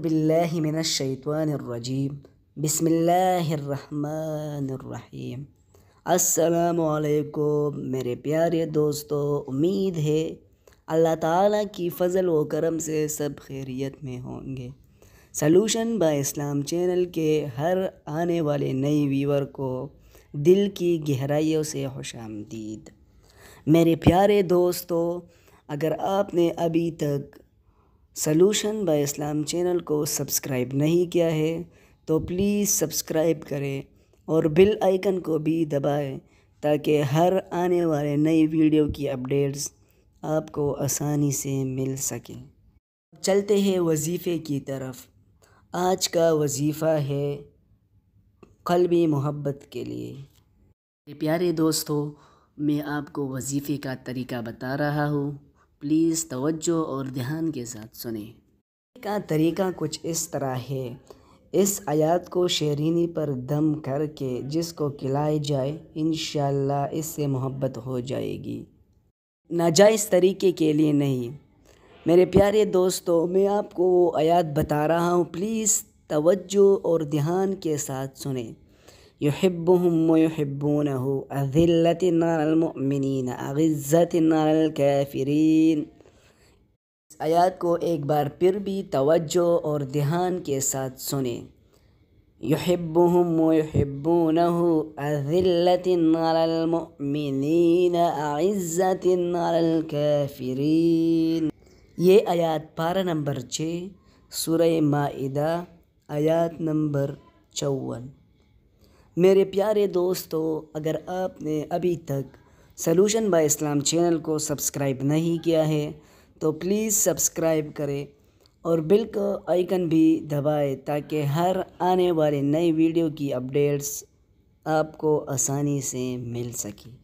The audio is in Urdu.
باللہ من الشیطان الرجیم بسم اللہ الرحمن الرحیم السلام علیکم میرے پیارے دوستو امید ہے اللہ تعالیٰ کی فضل و کرم سے سب خیریت میں ہوں گے سلوشن با اسلام چینل کے ہر آنے والے نئی ویور کو دل کی گہرائیوں سے خوش آمدید میرے پیارے دوستو اگر آپ نے ابھی تک سلوشن بائی اسلام چینل کو سبسکرائب نہیں کیا ہے تو پلیز سبسکرائب کریں اور بل آئیکن کو بھی دبائیں تاکہ ہر آنے والے نئی ویڈیو کی اپڈیٹس آپ کو آسانی سے مل سکیں چلتے ہیں وظیفے کی طرف آج کا وظیفہ ہے قلبی محبت کے لیے پیارے دوستو میں آپ کو وظیفے کا طریقہ بتا رہا ہوں پلیز توجہ اور دھیان کے ساتھ سنیں کا طریقہ کچھ اس طرح ہے اس آیات کو شیرینی پر دم کر کے جس کو کھلائے جائے انشاءاللہ اس سے محبت ہو جائے گی ناجائز طریقے کے لیے نہیں میرے پیارے دوستوں میں آپ کو وہ آیات بتا رہا ہوں پلیز توجہ اور دھیان کے ساتھ سنیں يحبهم ويحبونه أذلة على المؤمنين أغزة على الكافرين اس آیات کو ایک بار پھر بھی توجہ اور دھیان کے ساتھ سنیں يحبهم ويحبونه أذلة على المؤمنين أعزة على الكافرين یہ آيات پارا نمبر چھے سورہ مائدہ آیات نمبر چوان میرے پیارے دوستو اگر آپ نے ابھی تک سلوشن بائی اسلام چینل کو سبسکرائب نہیں کیا ہے تو پلیز سبسکرائب کرے اور بل کا آئیکن بھی دبائیں تاکہ ہر آنے والے نئے ویڈیو کی اپڈیٹس آپ کو آسانی سے مل سکیں